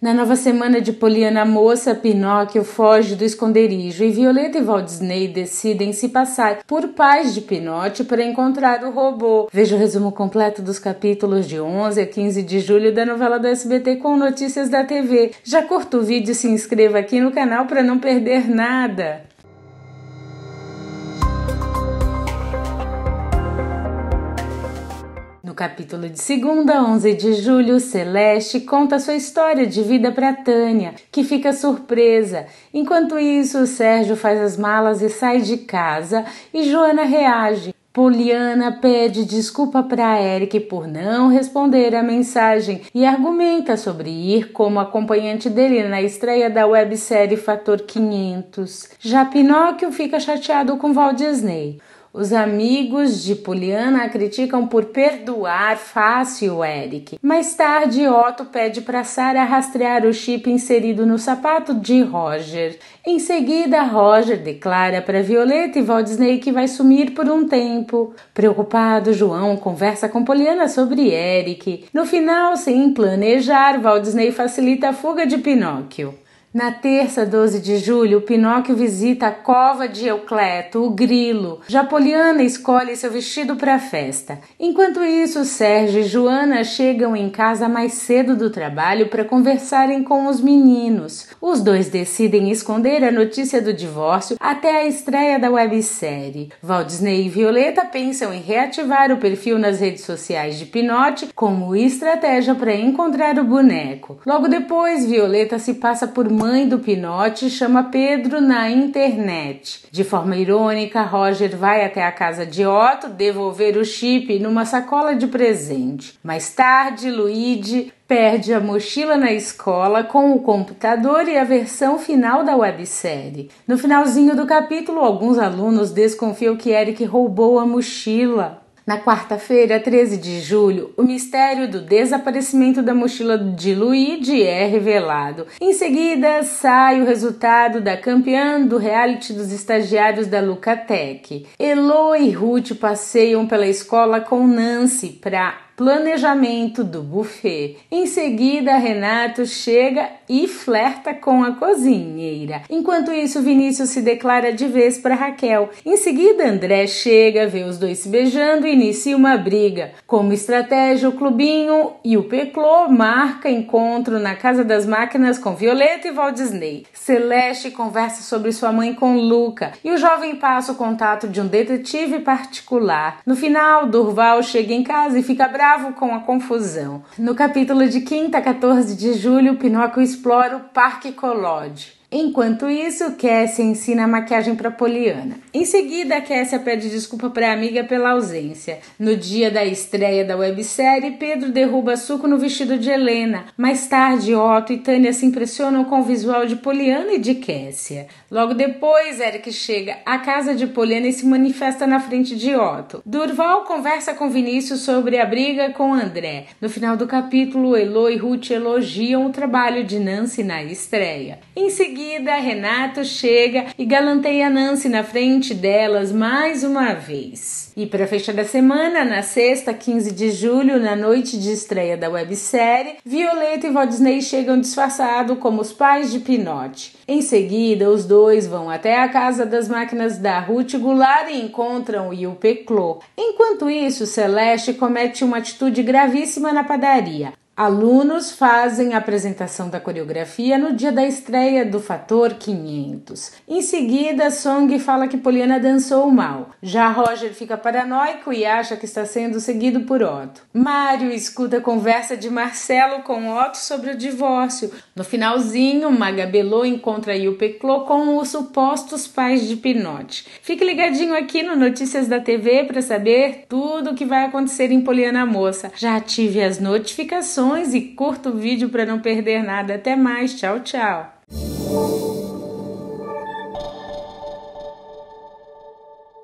Na nova semana de Poliana Moça, Pinóquio foge do esconderijo e Violeta e Walt Disney decidem se passar por pais de Pinote para encontrar o robô. Veja o resumo completo dos capítulos de 11 a 15 de julho da novela do SBT com notícias da TV. Já curta o vídeo e se inscreva aqui no canal para não perder nada. capítulo de segunda, 11 de julho, Celeste conta sua história de vida para Tânia, que fica surpresa. Enquanto isso, Sérgio faz as malas e sai de casa e Joana reage. Poliana pede desculpa para Eric por não responder a mensagem e argumenta sobre ir como acompanhante dele na estreia da websérie Fator 500. Já Pinóquio fica chateado com Walt Disney. Os amigos de Poliana a criticam por perdoar fácil Eric. Mais tarde, Otto pede para Sarah rastrear o chip inserido no sapato de Roger. Em seguida, Roger declara para Violeta e Waldisney que vai sumir por um tempo. Preocupado, João conversa com Poliana sobre Eric. No final, sem planejar, Waldisney facilita a fuga de Pinóquio. Na terça, 12 de julho, Pinóquio visita a cova de Eucleto, o grilo. Japoliana escolhe seu vestido para a festa. Enquanto isso, Sérgio e Joana chegam em casa mais cedo do trabalho para conversarem com os meninos. Os dois decidem esconder a notícia do divórcio até a estreia da websérie. Waldisney e Violeta pensam em reativar o perfil nas redes sociais de Pinóquio como estratégia para encontrar o boneco. Logo depois, Violeta se passa por mãe mãe do Pinote chama Pedro na internet. De forma irônica, Roger vai até a casa de Otto devolver o chip numa sacola de presente. Mais tarde, Luigi perde a mochila na escola com o computador e a versão final da websérie. No finalzinho do capítulo, alguns alunos desconfiam que Eric roubou a mochila. Na quarta-feira, 13 de julho, o mistério do desaparecimento da mochila de Luigi é revelado. Em seguida, sai o resultado da campeã do reality dos estagiários da Lucatec. Elo e Ruth passeiam pela escola com Nancy para planejamento do buffet. Em seguida, Renato chega e flerta com a cozinheira. Enquanto isso, Vinícius se declara de vez para Raquel. Em seguida, André chega, vê os dois se beijando e inicia uma briga. Como estratégia, o Clubinho e o Peclô marca encontro na Casa das Máquinas com Violeta e Walt Disney. Celeste conversa sobre sua mãe com Luca e o jovem passa o contato de um detetive particular. No final, Durval chega em casa e fica bravo bravo com a confusão. No capítulo de quinta, 14 de julho, Pinóquio explora o Parque Collodi. Enquanto isso, Cassie ensina a maquiagem para Poliana. Em seguida, Cassie pede desculpa para a amiga pela ausência. No dia da estreia da websérie, Pedro derruba suco no vestido de Helena. Mais tarde, Otto e Tânia se impressionam com o visual de Poliana e de Cassie. Logo depois, Eric chega à casa de Poliana e se manifesta na frente de Otto. Durval conversa com Vinícius sobre a briga com André. No final do capítulo, Elo e Ruth elogiam o trabalho de Nancy na estreia. Em seguida, vida, Renato chega e galanteia Nancy na frente delas mais uma vez. E para fechar a semana, na sexta, 15 de julho, na noite de estreia da websérie, Violeta e Walt chegam disfarçados como os pais de Pinote. Em seguida, os dois vão até a casa das máquinas da Ruth Goulart e encontram o Peclô. Enquanto isso, Celeste comete uma atitude gravíssima na padaria. Alunos fazem a apresentação da coreografia no dia da estreia do Fator 500. Em seguida, Song fala que Poliana dançou mal. Já Roger fica paranoico e acha que está sendo seguido por Otto. Mário escuta a conversa de Marcelo com Otto sobre o divórcio. No finalzinho, Magabelô encontra Yupeclo com os supostos pais de Pinote. Fique ligadinho aqui no Notícias da TV para saber tudo o que vai acontecer em Poliana Moça. Já ative as notificações notificações e curta o vídeo para não perder nada. Até mais, tchau, tchau.